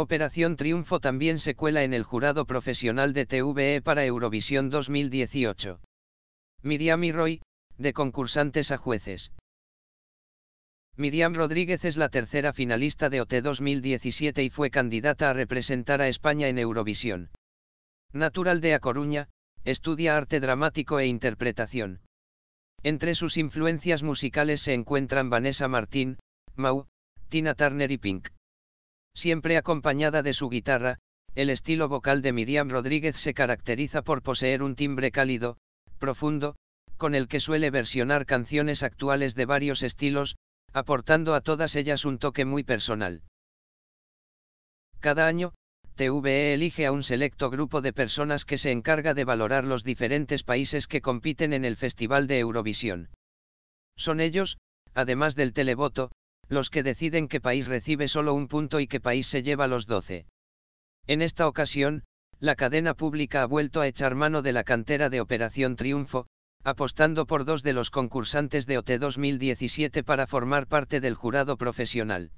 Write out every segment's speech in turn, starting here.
Operación Triunfo también se cuela en el jurado profesional de TVE para Eurovisión 2018. Miriam y Roy, de concursantes a jueces. Miriam Rodríguez es la tercera finalista de OT 2017 y fue candidata a representar a España en Eurovisión. Natural de A Coruña, estudia arte dramático e interpretación. Entre sus influencias musicales se encuentran Vanessa Martín, Mau, Tina Turner y Pink siempre acompañada de su guitarra, el estilo vocal de Miriam Rodríguez se caracteriza por poseer un timbre cálido, profundo, con el que suele versionar canciones actuales de varios estilos, aportando a todas ellas un toque muy personal. Cada año, TVE elige a un selecto grupo de personas que se encarga de valorar los diferentes países que compiten en el Festival de Eurovisión. Son ellos, además del televoto, los que deciden qué país recibe solo un punto y qué país se lleva los 12. En esta ocasión, la cadena pública ha vuelto a echar mano de la cantera de Operación Triunfo, apostando por dos de los concursantes de OT 2017 para formar parte del jurado profesional.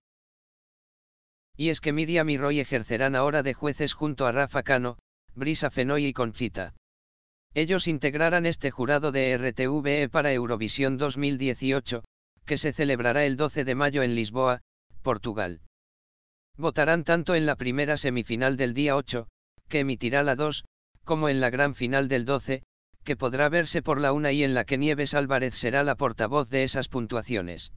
Y es que Miriam y Roy ejercerán ahora de jueces junto a Rafa Cano, Brisa Fenoy y Conchita. Ellos integrarán este jurado de RTVE para Eurovisión 2018, que se celebrará el 12 de mayo en Lisboa, Portugal. Votarán tanto en la primera semifinal del día 8, que emitirá la 2, como en la gran final del 12, que podrá verse por la 1 y en la que Nieves Álvarez será la portavoz de esas puntuaciones.